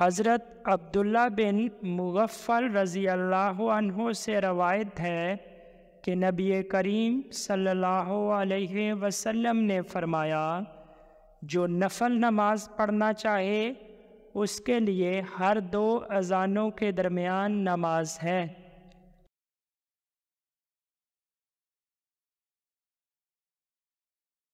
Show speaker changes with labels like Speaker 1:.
Speaker 1: हज़रत अब्दुल्ला बिन मुगफ़ल रज़ी
Speaker 2: अल्लाह से रवायत है कि नबी करीम सल्लल्लाहु अलैहि वसल्लम ने फरमाया जो नफल नमाज पढ़ना
Speaker 3: चाहे उसके लिए हर दो अजानों के दरमियान नमाज
Speaker 4: है